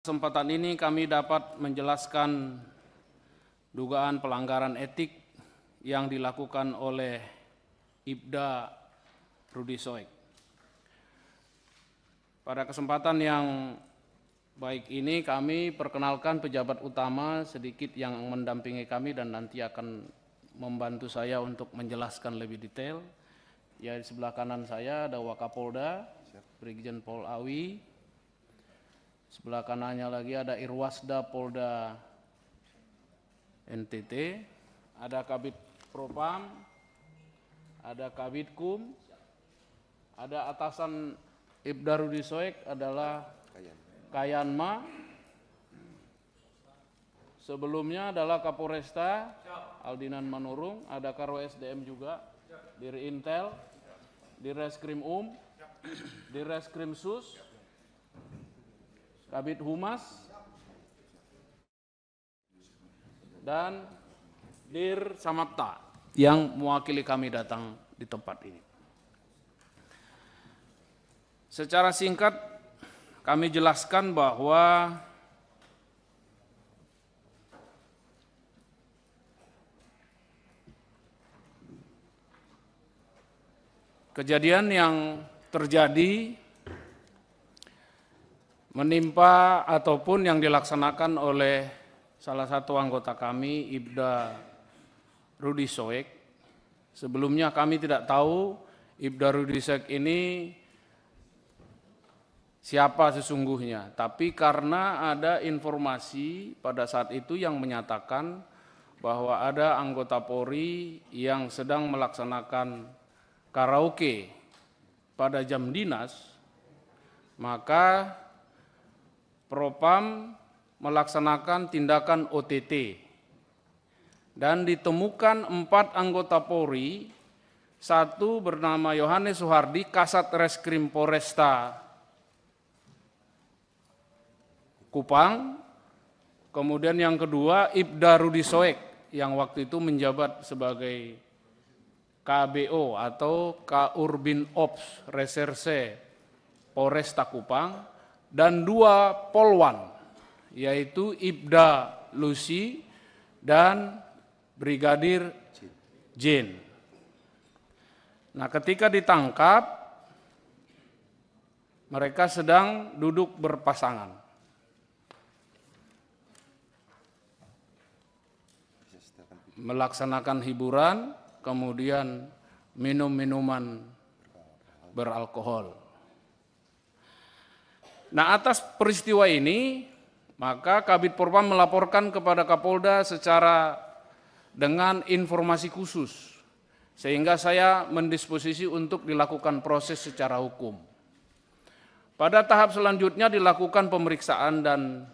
Kesempatan ini kami dapat menjelaskan dugaan pelanggaran etik yang dilakukan oleh Ibda Rudi Soek. Pada kesempatan yang baik ini kami perkenalkan pejabat utama sedikit yang mendampingi kami dan nanti akan membantu saya untuk menjelaskan lebih detail. Ya di sebelah kanan saya ada Wakapolda, Brigjen Pol Awi, Sebelah kanannya lagi ada Irwasda Polda NTT, ada Kabit Propam, ada Kabit Kum, ada atasan Ibdarudi Soek adalah Kayanma. Sebelumnya adalah Kapolresta Aldinan Manurung, ada Karo SDM juga, Dir Intel, di Reskrim Um, di Reskrim Sus, Kabit Humas dan Dir Samapta yang mewakili kami datang di tempat ini. Secara singkat kami jelaskan bahwa kejadian yang terjadi menimpa ataupun yang dilaksanakan oleh salah satu anggota kami, Ibda Rudi Soek. Sebelumnya kami tidak tahu Ibda Rudi Soek ini siapa sesungguhnya, tapi karena ada informasi pada saat itu yang menyatakan bahwa ada anggota Polri yang sedang melaksanakan karaoke pada jam dinas, maka Propam melaksanakan tindakan OTT dan ditemukan empat anggota Polri, satu bernama Yohanes Soehardi, Kasat Reskrim Poresta Kupang, kemudian yang kedua Ibda Rudi Soek yang waktu itu menjabat sebagai KBO atau Kaurbin Ops Reserse Polresta Kupang, dan dua polwan yaitu Ibda Lucy dan Brigadir Jin. Nah, ketika ditangkap mereka sedang duduk berpasangan. Melaksanakan hiburan, kemudian minum minuman beralkohol. Nah atas peristiwa ini maka Kabit Propam melaporkan kepada Kapolda secara dengan informasi khusus sehingga saya mendisposisi untuk dilakukan proses secara hukum. Pada tahap selanjutnya dilakukan pemeriksaan dan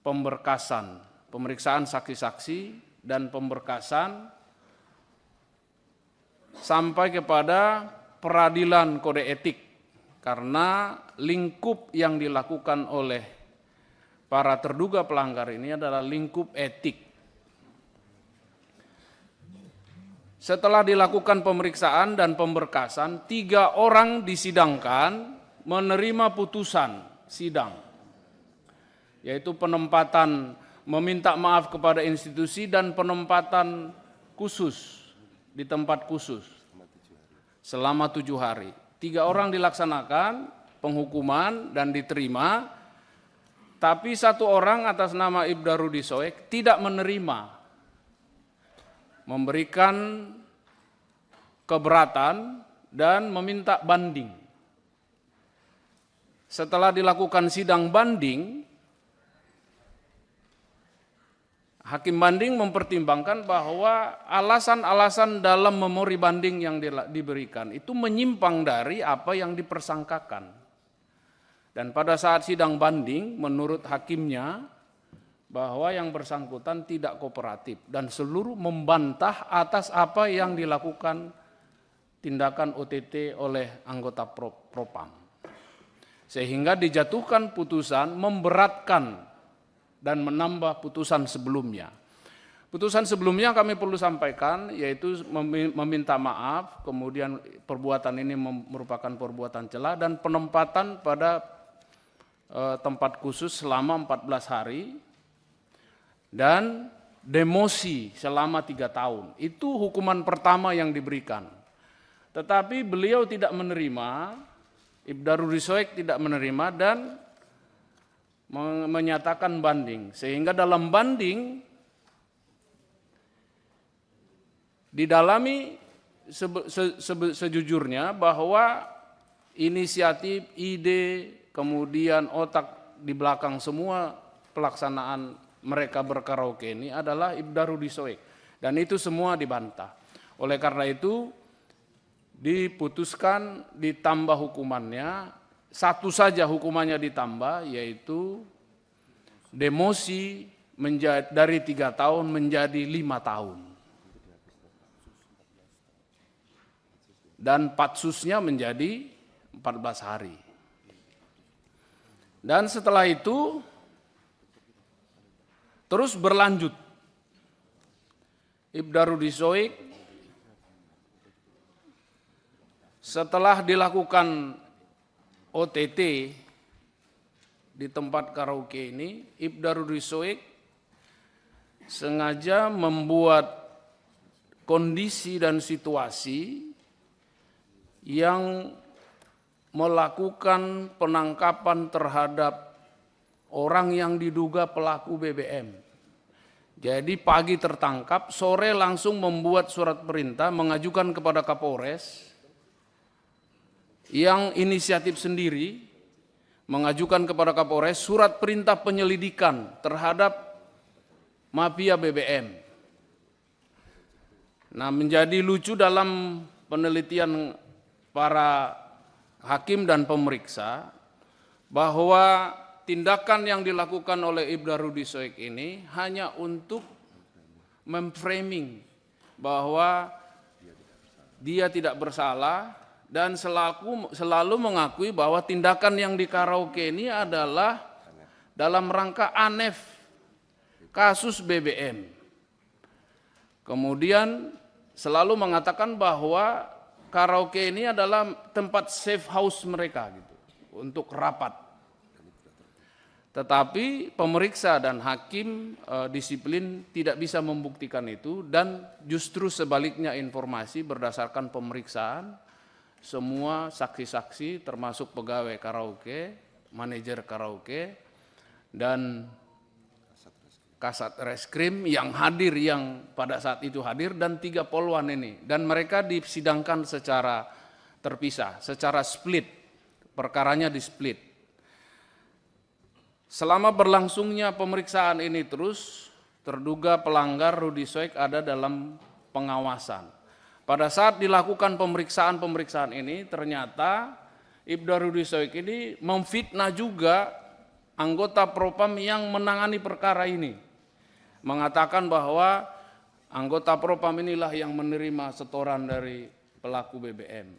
pemberkasan, pemeriksaan saksi-saksi dan pemberkasan sampai kepada peradilan kode etik karena lingkup yang dilakukan oleh para terduga pelanggar ini adalah lingkup etik. Setelah dilakukan pemeriksaan dan pemberkasan, tiga orang disidangkan menerima putusan sidang, yaitu penempatan meminta maaf kepada institusi dan penempatan khusus di tempat khusus selama tujuh hari. Tiga orang dilaksanakan penghukuman dan diterima, tapi satu orang atas nama Rudi Soek tidak menerima, memberikan keberatan dan meminta banding. Setelah dilakukan sidang banding, Hakim banding mempertimbangkan bahwa alasan-alasan dalam memori banding yang diberikan itu menyimpang dari apa yang dipersangkakan. Dan pada saat sidang banding, menurut hakimnya, bahwa yang bersangkutan tidak kooperatif dan seluruh membantah atas apa yang dilakukan tindakan OTT oleh anggota Propam. Sehingga dijatuhkan putusan memberatkan dan menambah putusan sebelumnya. Putusan sebelumnya kami perlu sampaikan yaitu meminta maaf, kemudian perbuatan ini merupakan perbuatan celah dan penempatan pada e, tempat khusus selama 14 hari dan demosi selama tiga tahun. Itu hukuman pertama yang diberikan. Tetapi beliau tidak menerima, Ibdarul Risoek tidak menerima dan menyatakan banding. Sehingga dalam banding didalami se se se sejujurnya bahwa inisiatif, ide, kemudian otak di belakang semua pelaksanaan mereka berkaraoke ini adalah ibdaru disoek. Dan itu semua dibantah. Oleh karena itu diputuskan ditambah hukumannya satu saja hukumannya ditambah yaitu demosi menjadi, dari tiga tahun menjadi lima tahun. Dan patsusnya menjadi 14 hari. Dan setelah itu terus berlanjut. Soik setelah dilakukan OTT di tempat karaoke ini, Ibdarul Risoik sengaja membuat kondisi dan situasi yang melakukan penangkapan terhadap orang yang diduga pelaku BBM. Jadi pagi tertangkap, sore langsung membuat surat perintah mengajukan kepada Kapolres yang inisiatif sendiri mengajukan kepada Kapolres surat perintah penyelidikan terhadap mafia BBM. Nah, menjadi lucu dalam penelitian para hakim dan pemeriksa bahwa tindakan yang dilakukan oleh Ibda Rudi Soek ini hanya untuk memframing bahwa dia tidak bersalah dan selaku selalu mengakui bahwa tindakan yang di karaoke ini adalah dalam rangka ANEF kasus BBM. Kemudian selalu mengatakan bahwa karaoke ini adalah tempat safe house mereka gitu untuk rapat. Tetapi pemeriksa dan hakim e, disiplin tidak bisa membuktikan itu dan justru sebaliknya informasi berdasarkan pemeriksaan semua saksi-saksi termasuk pegawai karaoke, manajer karaoke, dan kasat reskrim yang hadir yang pada saat itu hadir dan tiga polwan ini dan mereka disidangkan secara terpisah secara split perkaranya di split selama berlangsungnya pemeriksaan ini terus terduga pelanggar Rudi Soek ada dalam pengawasan pada saat dilakukan pemeriksaan-pemeriksaan ini ternyata Rudi Soek ini memfitnah juga anggota propam yang menangani perkara ini. Mengatakan bahwa anggota propam inilah yang menerima setoran dari pelaku BBM.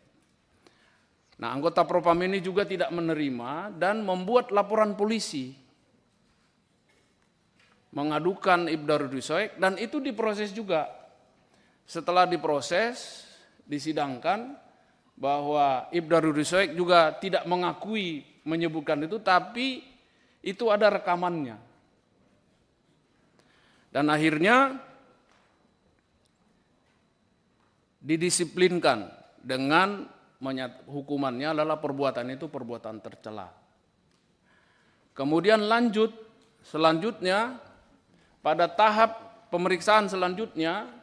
Nah anggota propam ini juga tidak menerima dan membuat laporan polisi. Mengadukan Rudi Soek dan itu diproses juga setelah diproses, disidangkan, bahwa Ibda Rusoek juga tidak mengakui menyebutkan itu, tapi itu ada rekamannya. Dan akhirnya didisiplinkan dengan hukumannya adalah perbuatan itu perbuatan tercela. Kemudian lanjut selanjutnya pada tahap pemeriksaan selanjutnya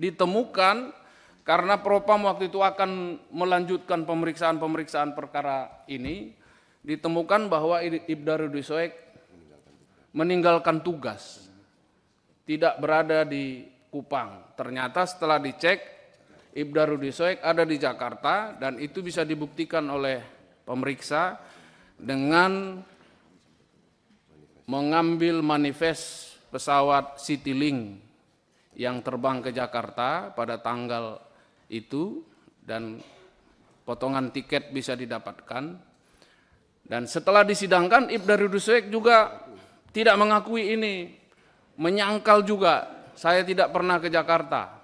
ditemukan karena propam waktu itu akan melanjutkan pemeriksaan-pemeriksaan perkara ini ditemukan bahwa Ibda rudi soek meninggalkan tugas tidak berada di Kupang. Ternyata setelah dicek Ibda rudi soek ada di Jakarta dan itu bisa dibuktikan oleh pemeriksa dengan mengambil manifest pesawat Citylink yang terbang ke Jakarta pada tanggal itu dan potongan tiket bisa didapatkan. Dan setelah disidangkan Ibnu Rudusuek juga tidak mengakui ini, menyangkal juga saya tidak pernah ke Jakarta.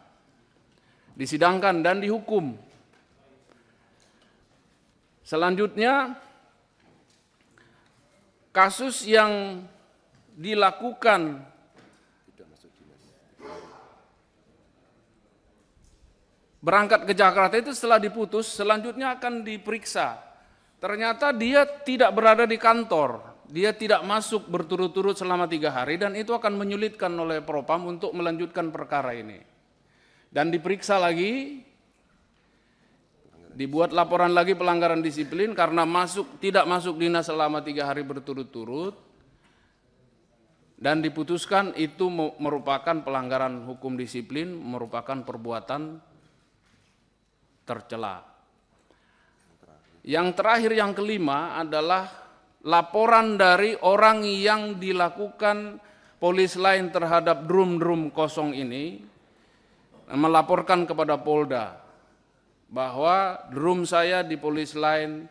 Disidangkan dan dihukum. Selanjutnya kasus yang dilakukan berangkat ke Jakarta itu setelah diputus, selanjutnya akan diperiksa. Ternyata dia tidak berada di kantor, dia tidak masuk berturut-turut selama tiga hari dan itu akan menyulitkan oleh Propam untuk melanjutkan perkara ini. Dan diperiksa lagi, dibuat laporan lagi pelanggaran disiplin karena masuk tidak masuk dinas selama tiga hari berturut-turut dan diputuskan itu merupakan pelanggaran hukum disiplin merupakan perbuatan tercela. Yang terakhir yang kelima adalah laporan dari orang yang dilakukan polis lain terhadap drum-drum kosong ini melaporkan kepada Polda bahwa drum saya di polis lain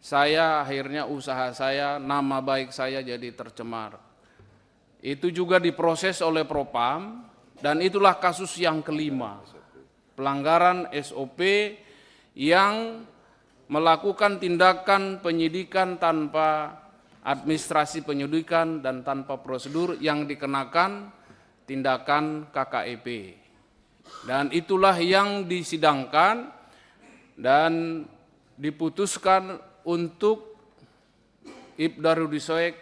saya akhirnya usaha saya nama baik saya jadi tercemar. Itu juga diproses oleh Propam dan itulah kasus yang kelima pelanggaran SOP yang melakukan tindakan penyidikan tanpa administrasi penyidikan dan tanpa prosedur yang dikenakan tindakan KKEP. Dan itulah yang disidangkan dan diputuskan untuk Rudi Soek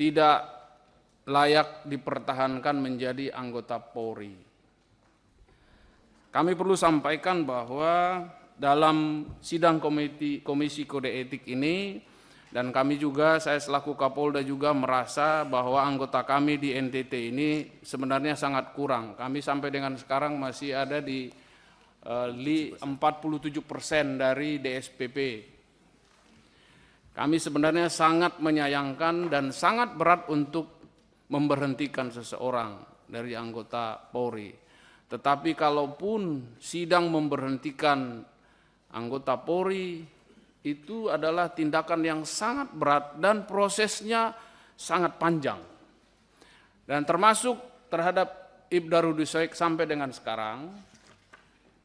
tidak layak dipertahankan menjadi anggota Polri. Kami perlu sampaikan bahwa dalam sidang komiti, komisi kode etik ini dan kami juga saya selaku Kapolda juga merasa bahwa anggota kami di NTT ini sebenarnya sangat kurang. Kami sampai dengan sekarang masih ada di eh, uh, 47 persen dari DSPP. Kami sebenarnya sangat menyayangkan dan sangat berat untuk memberhentikan seseorang dari anggota Polri. Tetapi kalaupun sidang memberhentikan anggota Polri itu adalah tindakan yang sangat berat dan prosesnya sangat panjang. Dan termasuk terhadap Ibda Soek sampai dengan sekarang,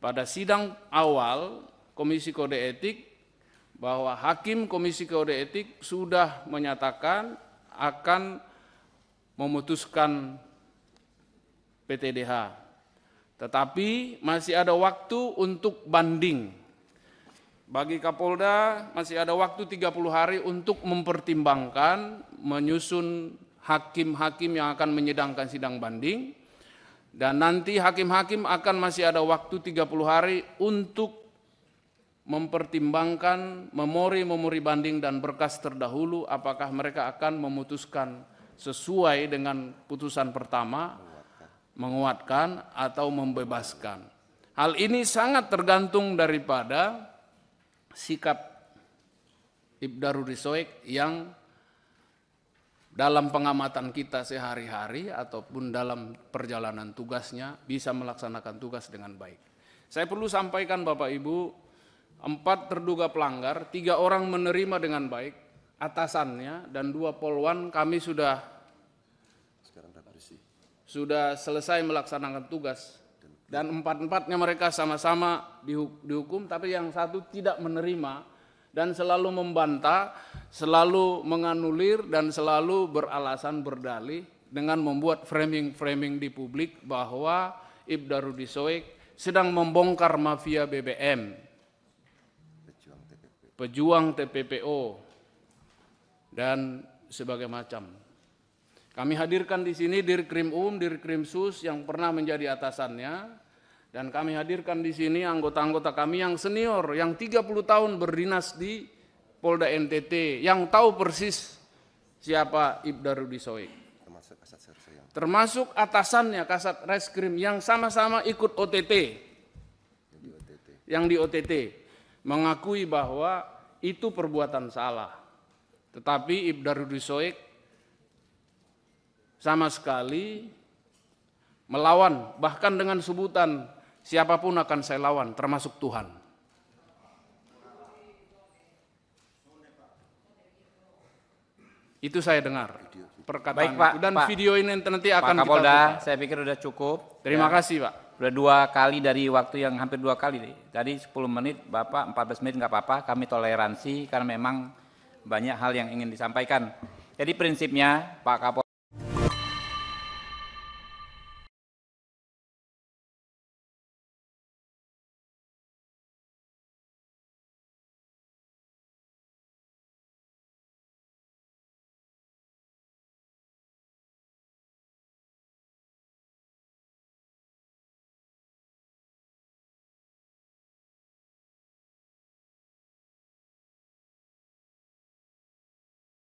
pada sidang awal Komisi Kode Etik bahwa hakim Komisi Kode Etik sudah menyatakan akan memutuskan PTDH tetapi masih ada waktu untuk banding. Bagi Kapolda masih ada waktu 30 hari untuk mempertimbangkan, menyusun hakim-hakim yang akan menyedangkan sidang banding. Dan nanti hakim-hakim akan masih ada waktu 30 hari untuk mempertimbangkan memori-memori banding dan berkas terdahulu apakah mereka akan memutuskan sesuai dengan putusan pertama menguatkan atau membebaskan. Hal ini sangat tergantung daripada sikap Ibdarul Risoek yang dalam pengamatan kita sehari-hari ataupun dalam perjalanan tugasnya bisa melaksanakan tugas dengan baik. Saya perlu sampaikan Bapak Ibu, empat terduga pelanggar, tiga orang menerima dengan baik atasannya dan dua polwan kami sudah sudah selesai melaksanakan tugas dan empat-empatnya mereka sama-sama dihukum tapi yang satu tidak menerima dan selalu membantah, selalu menganulir dan selalu beralasan berdalih dengan membuat framing-framing di publik bahwa Ibdarudi Soek sedang membongkar mafia BBM. Pejuang, TPPO dan sebagainya macam. Kami hadirkan di sini Dirkrim Um, Dirkrim Sus yang pernah menjadi atasannya, dan kami hadirkan di sini anggota-anggota kami yang senior, yang 30 tahun berdinas di Polda NTT, yang tahu persis siapa Ibda Rudi Soek. Termasuk, atasannya Kasat Reskrim yang sama-sama ikut OTT. Yang di OTT. Yang di OTT. Mengakui bahwa itu perbuatan salah. Tetapi Ibda Rudi Soek sama sekali melawan, bahkan dengan sebutan siapapun akan saya lawan, termasuk Tuhan. Itu saya dengar perkataan Baik, Pak, dan Pak, video ini nanti akan Pak Kapolda, kita buka. saya pikir sudah cukup. Terima ya. kasih, Pak. Sudah dua kali dari waktu yang hampir dua kali Tadi 10 menit, Bapak 14 menit nggak apa-apa, kami toleransi karena memang banyak hal yang ingin disampaikan. Jadi prinsipnya Pak Kapolda